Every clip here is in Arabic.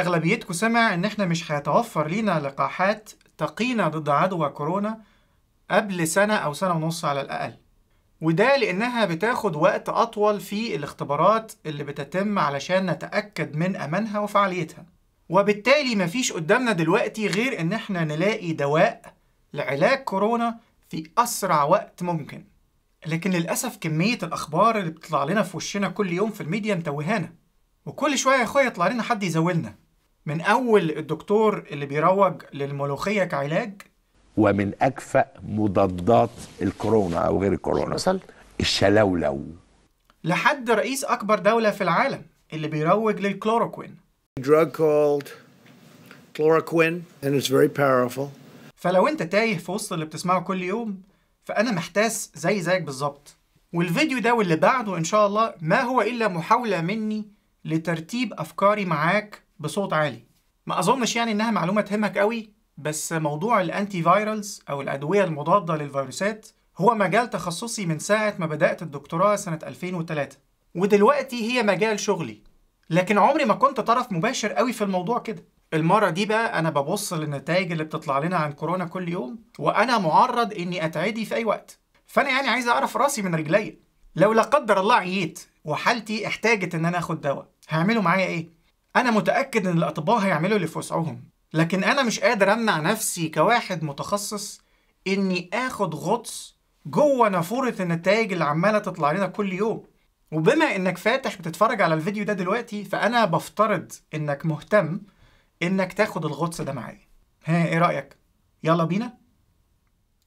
اغلبيتكم سمع ان احنا مش هيتوفر لينا لقاحات تقينا ضد عدوى كورونا قبل سنه او سنه ونص على الاقل وده لانها بتاخد وقت اطول في الاختبارات اللي بتتم علشان نتاكد من امانها وفعاليتها وبالتالي مفيش قدامنا دلوقتي غير ان احنا نلاقي دواء لعلاج كورونا في اسرع وقت ممكن لكن للاسف كميه الاخبار اللي بتطلع لنا في وشنا كل يوم في الميديا متوهانا وكل شويه يا اخويا يطلع لنا حد يزاولنا من أول الدكتور اللي بيروج للملوخية كعلاج ومن أكفأ مضادات الكورونا أو غير الكورونا مثل الشلولو لحد رئيس أكبر دولة في العالم اللي بيروج للكلوروكوين drug called chloroquine and it's very powerful فلو انت تايه في وسط اللي بتسمعه كل يوم فانا محتاس زي زيك بالظبط والفيديو ده واللي بعده ان شاء الله ما هو الا محاوله مني لترتيب افكاري معاك بصوت عالي ما اظنش يعني انها معلومه تهمك قوي بس موضوع الانتي فايرلز او الادويه المضاده للفيروسات هو مجال تخصصي من ساعه ما بدات الدكتوراه سنه 2003 ودلوقتي هي مجال شغلي لكن عمري ما كنت طرف مباشر قوي في الموضوع كده المرة دي بقى أنا ببص للنتائج اللي بتطلع لنا عن كورونا كل يوم وأنا معرض إني أتعدي في أي وقت فأنا يعني عايز أعرف راسي من رجلي لو لا قدر الله عييت وحالتي احتاجت إن أنا آخد دواء هعمله معايا إيه؟ انا متاكد ان الاطباء هيعملوا اللي في وسعهم لكن انا مش قادر امنع نفسي كواحد متخصص اني اخد غطس جوه نافوره النتائج اللي عماله تطلع لنا كل يوم وبما انك فاتح بتتفرج على الفيديو ده دلوقتي فانا بفترض انك مهتم انك تاخد الغطس ده معايا ها ايه رايك يلا بينا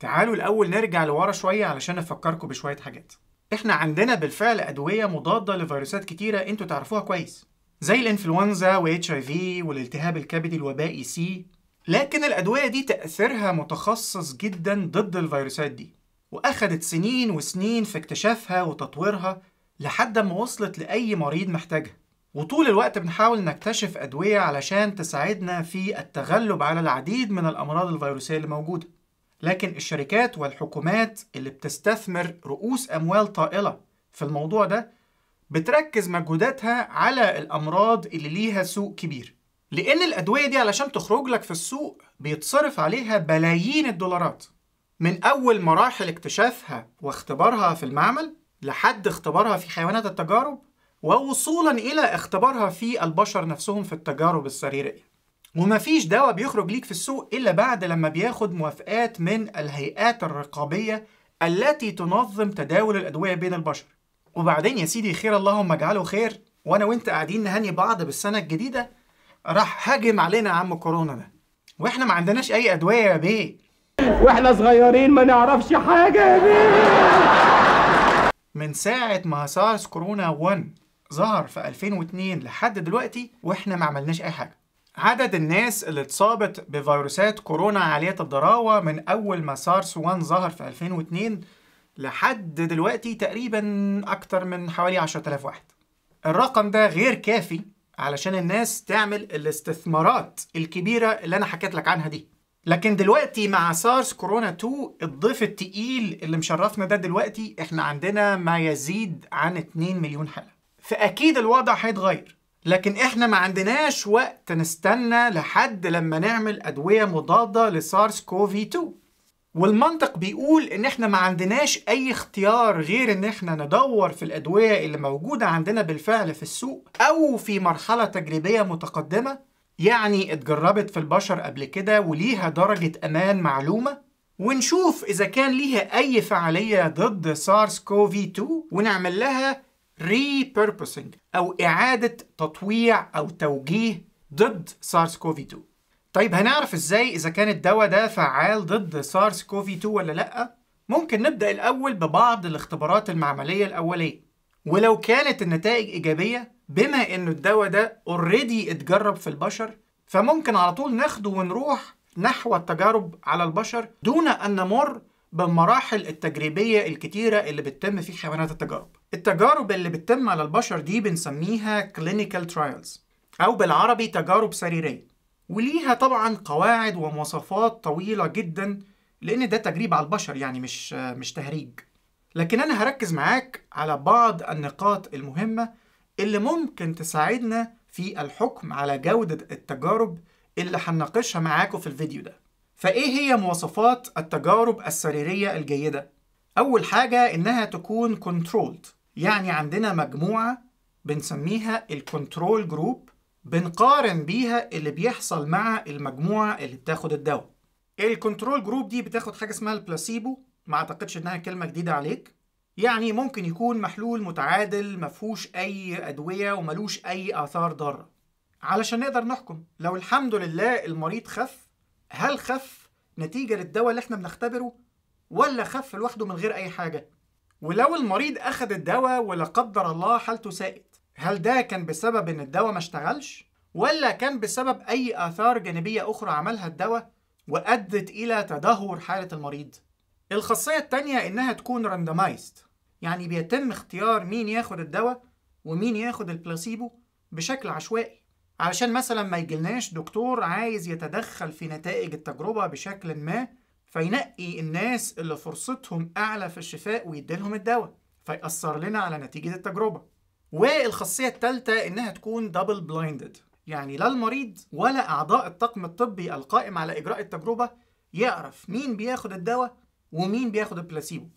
تعالوا الاول نرجع لورا شويه علشان افكركم بشويه حاجات احنا عندنا بالفعل ادويه مضاده لفيروسات كتيره انتوا تعرفوها كويس زي الانفلونزا واتش اي في والالتهاب الكبدي الوبائي سي لكن الادويه دي تاثيرها متخصص جدا ضد الفيروسات دي واخدت سنين وسنين في اكتشافها وتطويرها لحد ما وصلت لاي مريض محتاجها وطول الوقت بنحاول نكتشف ادويه علشان تساعدنا في التغلب على العديد من الامراض الفيروسيه اللي موجوده لكن الشركات والحكومات اللي بتستثمر رؤوس اموال طائله في الموضوع ده بتركز مجهوداتها على الأمراض اللي ليها سوق كبير لأن الأدوية دي علشان تخرج لك في السوق بيتصرف عليها بلايين الدولارات من أول مراحل اكتشافها واختبارها في المعمل لحد اختبارها في حيوانات التجارب ووصولا إلى اختبارها في البشر نفسهم في التجارب السريرية ومفيش دواء بيخرج ليك في السوق إلا بعد لما بياخد موافقات من الهيئات الرقابية التي تنظم تداول الأدوية بين البشر وبعدين يا سيدي خير اللهم اجعله خير وانا وانت قاعدين نهني بعض بالسنه الجديده راح هاجم علينا عم كورونا ده واحنا ما عندناش اي ادويه يا بيه واحنا صغيرين ما نعرفش حاجه يا بيه من ساعه ما سارس كورونا 1 ظهر في 2002 لحد دلوقتي واحنا ما عملناش اي حاجه عدد الناس اللي اتصابت بفيروسات كورونا عالية الضراوة من أول ما سارس 1 ظهر في 2002 لحد دلوقتي تقريبا أكتر من حوالي 10000 واحد الرقم ده غير كافي علشان الناس تعمل الاستثمارات الكبيرة اللي أنا حكيت لك عنها دي لكن دلوقتي مع سارس كورونا 2 الضيف التقيل اللي مشرفنا ده دلوقتي احنا عندنا ما يزيد عن 2 مليون حالة فأكيد الوضع هيتغير لكن احنا ما عندناش وقت نستنى لحد لما نعمل أدوية مضادة لسارس كوفي 2 والمنطق بيقول ان احنا ما عندناش اي اختيار غير ان احنا ندور في الادويه اللي موجوده عندنا بالفعل في السوق او في مرحله تجريبيه متقدمه يعني اتجربت في البشر قبل كده وليها درجه امان معلومه ونشوف اذا كان ليها اي فعاليه ضد سارس كوفي 2 ونعمل لها repurposing او اعاده تطويع او توجيه ضد سارس كوفي 2 طيب هنعرف ازاي اذا كان الدواء ده فعال ضد سارس كوفي 2 ولا لا ممكن نبدا الاول ببعض الاختبارات المعمليه الاوليه ولو كانت النتائج ايجابيه بما انه الدواء ده اوريدي اتجرب في البشر فممكن على طول ناخده ونروح نحو التجارب على البشر دون ان نمر بالمراحل التجريبيه الكتيره اللي بتتم في حيوانات التجارب التجارب اللي بتتم على البشر دي بنسميها clinical trials او بالعربي تجارب سريريه وليها طبعا قواعد ومواصفات طويلة جدا لأن ده تجريب على البشر يعني مش مش تهريج لكن أنا هركز معاك على بعض النقاط المهمة اللي ممكن تساعدنا في الحكم على جودة التجارب اللي هنناقشها معاكم في الفيديو ده فإيه هي مواصفات التجارب السريرية الجيدة؟ أول حاجة إنها تكون controlled يعني عندنا مجموعة بنسميها الكنترول جروب بنقارن بيها اللي بيحصل مع المجموعة اللي بتاخد الدواء الكنترول جروب دي بتاخد حاجة اسمها البلاسيبو ما اعتقدش انها كلمة جديدة عليك يعني ممكن يكون محلول متعادل مفهوش أي أدوية وملوش أي آثار ضارة علشان نقدر نحكم لو الحمد لله المريض خف هل خف نتيجة للدواء اللي احنا بنختبره ولا خف لوحده من غير أي حاجة ولو المريض أخد الدواء ولا قدر الله حالته ساءت هل ده كان بسبب ان الدواء ما اشتغلش ولا كان بسبب اي اثار جانبيه اخرى عملها الدواء وادت الى تدهور حاله المريض الخاصيه الثانيه انها تكون راندمايزد يعني بيتم اختيار مين ياخد الدواء ومين ياخد البلاسيبو بشكل عشوائي علشان مثلا ما يجيلناش دكتور عايز يتدخل في نتائج التجربه بشكل ما فينقي الناس اللي فرصتهم اعلى في الشفاء ويديلهم الدواء فيأثر لنا على نتيجه التجربه والخاصيه الثالثه انها تكون دبل بلايندد يعني لا المريض ولا اعضاء الطاقم الطبي القائم على اجراء التجربه يعرف مين بياخد الدواء ومين بياخد البلاسيبو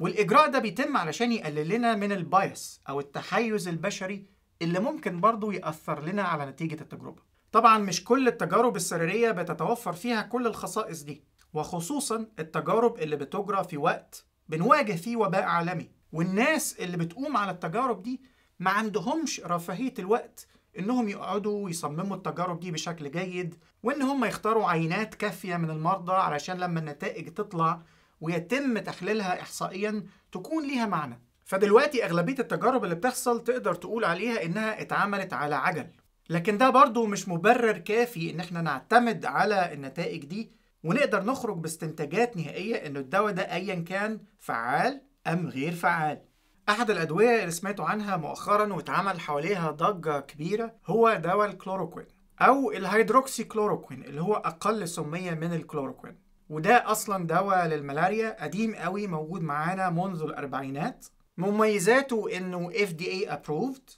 والاجراء ده بيتم علشان يقلل لنا من البايس او التحيز البشري اللي ممكن برضه ياثر لنا على نتيجه التجربه طبعا مش كل التجارب السريريه بتتوفر فيها كل الخصائص دي وخصوصا التجارب اللي بتجرى في وقت بنواجه فيه وباء عالمي والناس اللي بتقوم على التجارب دي ما عندهمش رفاهية الوقت انهم يقعدوا ويصمموا التجارب دي بشكل جيد وان هم يختاروا عينات كافية من المرضى علشان لما النتائج تطلع ويتم تحليلها احصائيا تكون ليها معنى فدلوقتي اغلبية التجارب اللي بتحصل تقدر تقول عليها انها اتعملت على عجل لكن ده برضو مش مبرر كافي ان احنا نعتمد على النتائج دي ونقدر نخرج باستنتاجات نهائية ان الدواء ده ايا كان فعال ام غير فعال أحد الأدوية اللي سمعتوا عنها مؤخرا واتعمل حواليها ضجة كبيرة هو دواء الكلوروكوين أو الهيدروكسي كلوروكوين اللي هو أقل سمية من الكلوروكوين وده أصلا دواء للملاريا قديم قوي موجود معانا منذ الأربعينات مميزاته إنه FDA approved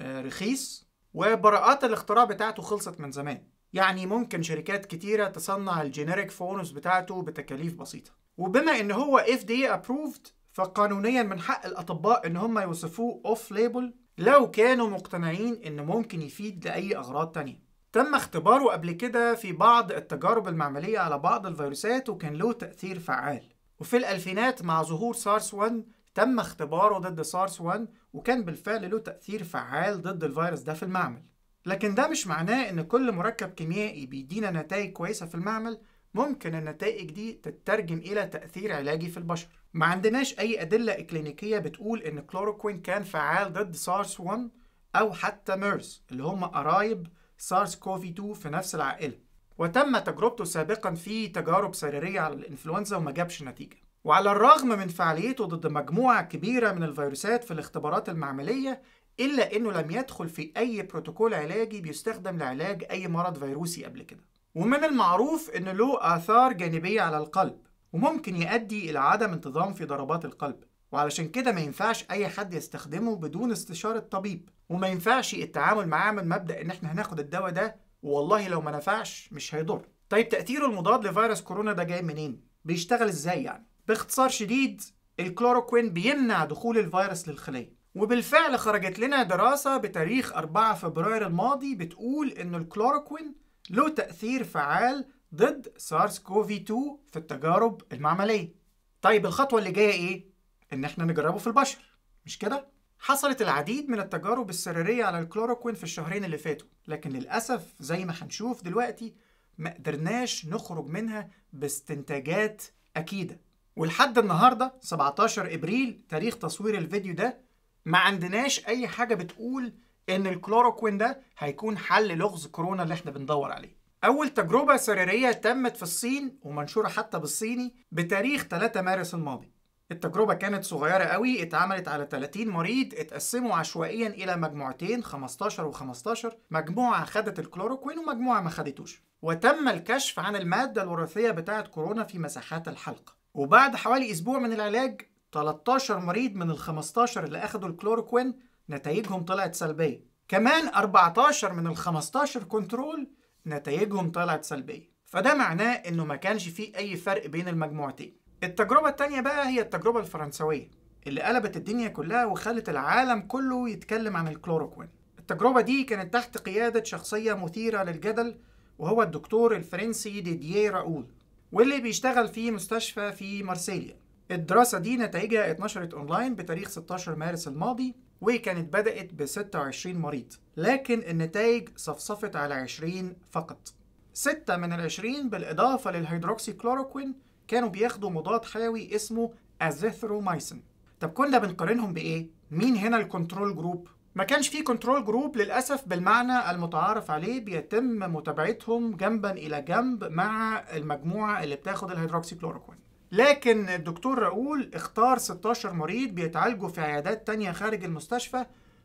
آه، رخيص وبراءات الاختراع بتاعته خلصت من زمان يعني ممكن شركات كتيرة تصنع الجينيريك فورمز بتاعته بتكاليف بسيطة وبما ان هو FDA approved فقانونيا من حق الاطباء ان هم يوصفوه اوف ليبل لو كانوا مقتنعين انه ممكن يفيد لاي اغراض تانية تم اختباره قبل كده في بعض التجارب المعملية على بعض الفيروسات وكان له تأثير فعال وفي الألفينات مع ظهور سارس 1 تم اختباره ضد سارس 1 وكان بالفعل له تأثير فعال ضد الفيروس ده في المعمل لكن ده مش معناه ان كل مركب كيميائي بيدينا نتائج كويسة في المعمل ممكن النتائج دي تترجم إلى تأثير علاجي في البشر ما عندناش أي أدلة إكلينيكية بتقول إن كلوروكوين كان فعال ضد سارس 1 أو حتى ميرس اللي هم قرايب سارس كوفي 2 في نفس العائلة وتم تجربته سابقا في تجارب سريرية على الإنفلونزا وما جابش نتيجة وعلى الرغم من فعاليته ضد مجموعة كبيرة من الفيروسات في الاختبارات المعملية إلا إنه لم يدخل في أي بروتوكول علاجي بيستخدم لعلاج أي مرض فيروسي قبل كده ومن المعروف أنه له آثار جانبية على القلب وممكن يؤدي إلى عدم انتظام في ضربات القلب وعلشان كده ما ينفعش أي حد يستخدمه بدون استشارة طبيب وما ينفعش التعامل معاه من مبدأ إن إحنا هناخد الدواء ده والله لو ما نفعش مش هيضر طيب تأثيره المضاد لفيروس كورونا ده جاي منين؟ بيشتغل إزاي يعني؟ باختصار شديد الكلوروكوين بيمنع دخول الفيروس للخلية وبالفعل خرجت لنا دراسة بتاريخ 4 فبراير الماضي بتقول إن الكلوروكوين له تأثير فعال ضد سارس كوفي 2 في التجارب المعملية طيب الخطوة اللي جاية إيه؟ إن إحنا نجربه في البشر مش كده؟ حصلت العديد من التجارب السريرية على الكلوروكوين في الشهرين اللي فاتوا لكن للأسف زي ما هنشوف دلوقتي ما قدرناش نخرج منها باستنتاجات أكيدة ولحد النهاردة 17 إبريل تاريخ تصوير الفيديو ده ما عندناش أي حاجة بتقول ان الكلوروكوين ده هيكون حل لغز كورونا اللي احنا بندور عليه أول تجربة سريرية تمت في الصين ومنشورة حتى بالصيني بتاريخ 3 مارس الماضي التجربة كانت صغيرة قوي اتعملت على 30 مريض اتقسموا عشوائيا إلى مجموعتين 15 و15 مجموعة خدت الكلوروكوين ومجموعة ما خدتوش وتم الكشف عن المادة الوراثية بتاعة كورونا في مساحات الحلق وبعد حوالي أسبوع من العلاج 13 مريض من ال 15 اللي أخدوا الكلوروكوين نتائجهم طلعت سلبية كمان 14 من ال 15 كنترول نتائجهم طلعت سلبية فده معناه انه ما كانش فيه اي فرق بين المجموعتين التجربة التانية بقى هي التجربة الفرنسوية اللي قلبت الدنيا كلها وخلت العالم كله يتكلم عن الكلوروكوين التجربة دي كانت تحت قيادة شخصية مثيرة للجدل وهو الدكتور الفرنسي ديدييه راؤول واللي بيشتغل في مستشفى في مارسيليا الدراسة دي نتائجها اتنشرت اونلاين بتاريخ 16 مارس الماضي وكانت بدأت ب 26 مريض لكن النتائج صفصفت على 20 فقط ستة من العشرين بالإضافة للهيدروكسي كلوروكوين كانوا بياخدوا مضاد حيوي اسمه أزيثروميسين طب كنا بنقارنهم بإيه؟ مين هنا الكنترول جروب؟ ما كانش فيه كنترول جروب للأسف بالمعنى المتعارف عليه بيتم متابعتهم جنبا إلى جنب مع المجموعة اللي بتاخد الهيدروكسي كلوروكوين لكن الدكتور راؤول اختار 16 مريض بيتعالجوا في عيادات تانية خارج المستشفى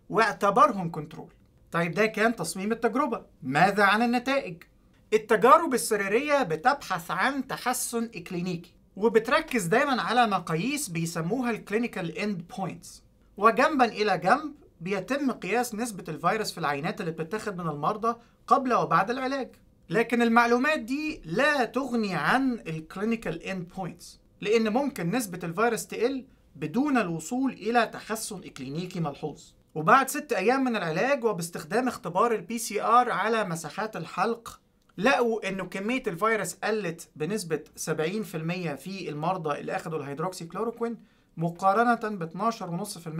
واعتبرهم كنترول طيب ده كان تصميم التجربة ماذا عن النتائج؟ التجارب السريرية بتبحث عن تحسن إكلينيكي وبتركز دايما على مقاييس بيسموها الكلينيكال اند بوينتس وجنبا إلى جنب بيتم قياس نسبة الفيروس في العينات اللي بتتاخد من المرضى قبل وبعد العلاج لكن المعلومات دي لا تغني عن الكلينيكال اند بوينتس لان ممكن نسبه الفيروس تقل بدون الوصول الى تحسن اكلينيكي ملحوظ وبعد ست ايام من العلاج وباستخدام اختبار البي سي ار على مساحات الحلق لقوا انه كميه الفيروس قلت بنسبه 70% في المرضى اللي اخذوا الهيدروكسي كلوروكوين مقارنه ب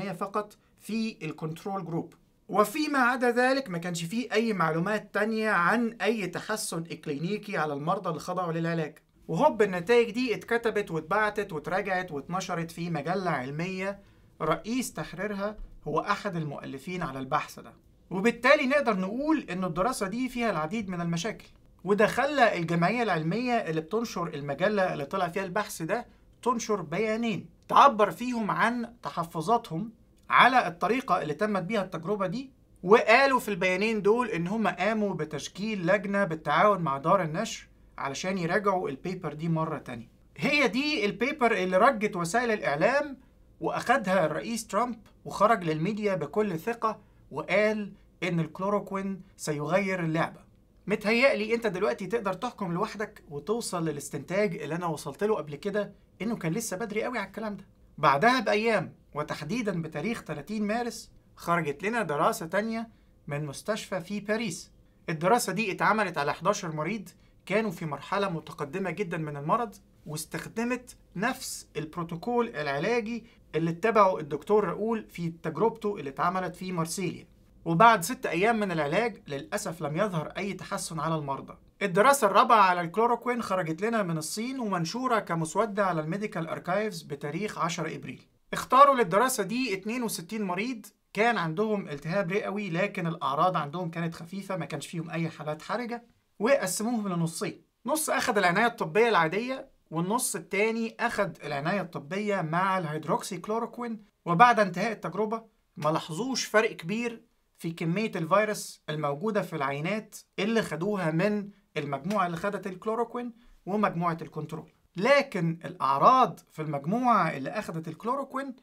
12.5% فقط في الكنترول جروب وفيما عدا ذلك ما كانش فيه أي معلومات تانية عن أي تحسن إكلينيكي على المرضى اللي خضعوا للعلاج وهوب النتائج دي اتكتبت واتبعتت واتراجعت واتنشرت في مجلة علمية رئيس تحريرها هو أحد المؤلفين على البحث ده وبالتالي نقدر نقول إن الدراسة دي فيها العديد من المشاكل وده خلى الجمعية العلمية اللي بتنشر المجلة اللي طلع فيها البحث ده تنشر بيانين تعبر فيهم عن تحفظاتهم على الطريقه اللي تمت بيها التجربه دي وقالوا في البيانين دول ان هم قاموا بتشكيل لجنه بالتعاون مع دار النشر علشان يراجعوا البيبر دي مره تانية هي دي البيبر اللي رجت وسائل الاعلام واخدها الرئيس ترامب وخرج للميديا بكل ثقه وقال ان الكلوروكوين سيغير اللعبه متهيألي انت دلوقتي تقدر تحكم لوحدك وتوصل للاستنتاج اللي انا وصلت له قبل كده انه كان لسه بدري قوي على الكلام ده بعدها بأيام وتحديدا بتاريخ 30 مارس خرجت لنا دراسة تانية من مستشفى في باريس الدراسة دي اتعملت على 11 مريض كانوا في مرحلة متقدمة جدا من المرض واستخدمت نفس البروتوكول العلاجي اللي اتبعه الدكتور راؤول في تجربته اللي اتعملت في مارسيليا وبعد ست أيام من العلاج للأسف لم يظهر أي تحسن على المرضى الدراسة الرابعة على الكلوروكوين خرجت لنا من الصين ومنشورة كمسودة على الميديكال أركايفز بتاريخ 10 إبريل اختاروا للدراسة دي 62 مريض كان عندهم التهاب رئوي لكن الأعراض عندهم كانت خفيفة ما كانش فيهم أي حالات حرجة وقسموهم لنصين نص أخد العناية الطبية العادية والنص التاني أخد العناية الطبية مع الهيدروكسي كلوروكوين وبعد انتهاء التجربة ما لاحظوش فرق كبير في كمية الفيروس الموجودة في العينات اللي خدوها من المجموعه اللي خدت الكلوروكوين ومجموعه الكنترول لكن الاعراض في المجموعه اللي اخدت الكلوروكوين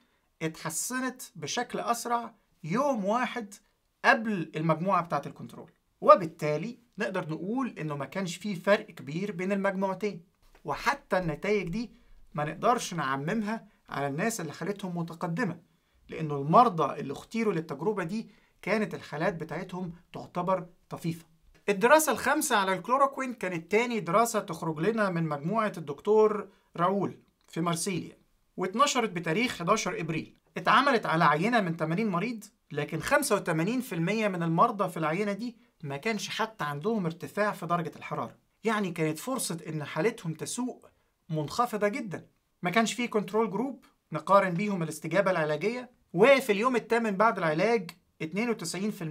اتحسنت بشكل اسرع يوم واحد قبل المجموعه بتاعه الكنترول وبالتالي نقدر نقول انه ما كانش فيه فرق كبير بين المجموعتين وحتى النتائج دي ما نقدرش نعممها على الناس اللي خلتهم متقدمه لانه المرضى اللي اختيروا للتجربه دي كانت الحالات بتاعتهم تعتبر طفيفه الدراسة الخامسة على الكلوروكوين كانت تاني دراسة تخرج لنا من مجموعة الدكتور راؤول في مارسيليا واتنشرت بتاريخ 11 إبريل اتعملت على عينة من 80 مريض لكن 85% من المرضى في العينة دي ما كانش حتى عندهم ارتفاع في درجة الحرارة يعني كانت فرصة إن حالتهم تسوء منخفضة جدا ما كانش فيه كنترول جروب نقارن بيهم الاستجابة العلاجية وفي اليوم الثامن بعد العلاج 92%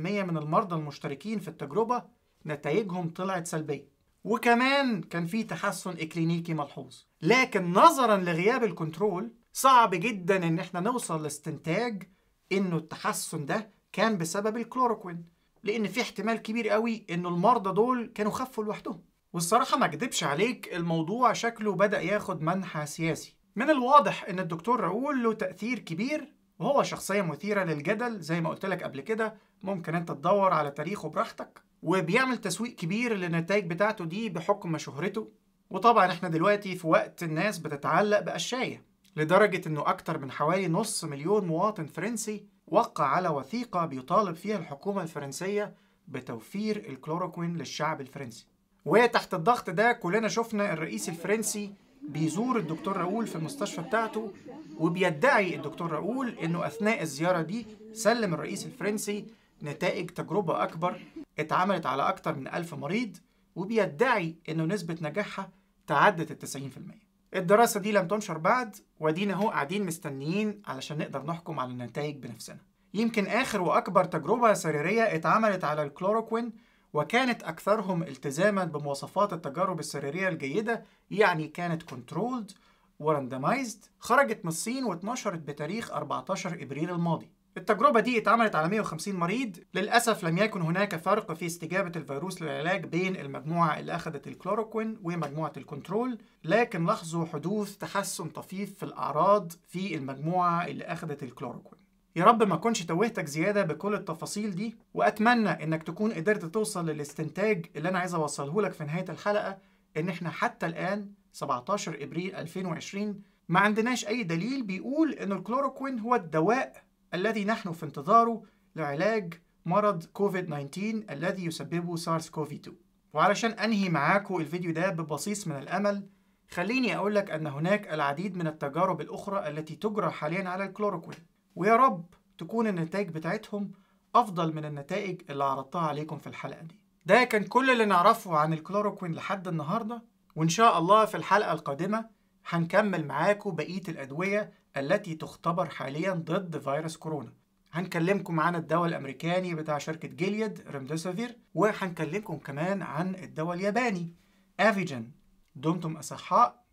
من المرضى المشتركين في التجربة نتائجهم طلعت سلبية وكمان كان في تحسن إكلينيكي ملحوظ لكن نظرا لغياب الكنترول صعب جدا ان احنا نوصل لاستنتاج انه التحسن ده كان بسبب الكلوروكوين لان في احتمال كبير قوي انه المرضى دول كانوا خفوا لوحدهم والصراحة ما اكدبش عليك الموضوع شكله بدأ ياخد منحى سياسي من الواضح ان الدكتور راؤول له تأثير كبير وهو شخصية مثيرة للجدل زي ما قلت لك قبل كده ممكن انت تدور على تاريخه براحتك وبيعمل تسويق كبير للنتائج بتاعته دي بحكم شهرته وطبعا احنا دلوقتي في وقت الناس بتتعلق بأشياء لدرجة انه اكتر من حوالي نص مليون مواطن فرنسي وقع على وثيقة بيطالب فيها الحكومة الفرنسية بتوفير الكلوروكوين للشعب الفرنسي وتحت الضغط ده كلنا شفنا الرئيس الفرنسي بيزور الدكتور راؤول في المستشفى بتاعته وبيدعي الدكتور راؤول انه اثناء الزياره دي سلم الرئيس الفرنسي نتائج تجربة أكبر اتعملت على أكتر من ألف مريض وبيدعي إنه نسبة نجاحها تعدت التسعين في المية الدراسة دي لم تنشر بعد ودينا اهو قاعدين مستنيين علشان نقدر نحكم على النتائج بنفسنا يمكن آخر وأكبر تجربة سريرية اتعملت على الكلوروكوين وكانت أكثرهم التزاما بمواصفات التجارب السريرية الجيدة يعني كانت كنترولد وراندمايزد خرجت من الصين واتنشرت بتاريخ 14 إبريل الماضي التجربة دي اتعملت على 150 مريض للأسف لم يكن هناك فرق في استجابة الفيروس للعلاج بين المجموعة اللي أخذت الكلوروكوين ومجموعة الكنترول لكن لاحظوا حدوث تحسن طفيف في الأعراض في المجموعة اللي أخذت الكلوروكوين يا رب ما كنش توهتك زيادة بكل التفاصيل دي وأتمنى إنك تكون قدرت توصل للاستنتاج اللي أنا عايز أوصله لك في نهاية الحلقة إن إحنا حتى الآن 17 إبريل 2020 ما عندناش أي دليل بيقول إن الكلوروكوين هو الدواء الذي نحن في انتظاره لعلاج مرض كوفيد 19 الذي يسببه سارس كوفي 2 وعلشان أنهي معاكم الفيديو ده ببصيص من الأمل خليني أقول لك أن هناك العديد من التجارب الأخرى التي تجرى حاليا على الكلوروكوين ويا رب تكون النتائج بتاعتهم أفضل من النتائج اللي عرضتها عليكم في الحلقة دي ده كان كل اللي نعرفه عن الكلوروكوين لحد النهاردة وإن شاء الله في الحلقة القادمة هنكمل معاكم بقية الأدوية التي تختبر حاليا ضد فيروس كورونا هنكلمكم عن الدواء الامريكاني بتاع شركه جيليد ريمديسافير وهنكلمكم كمان عن الدواء الياباني افيجن دمتم اصحاء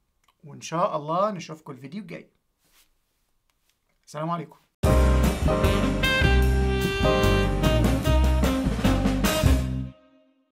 وان شاء الله نشوفكم الفيديو الجاي السلام عليكم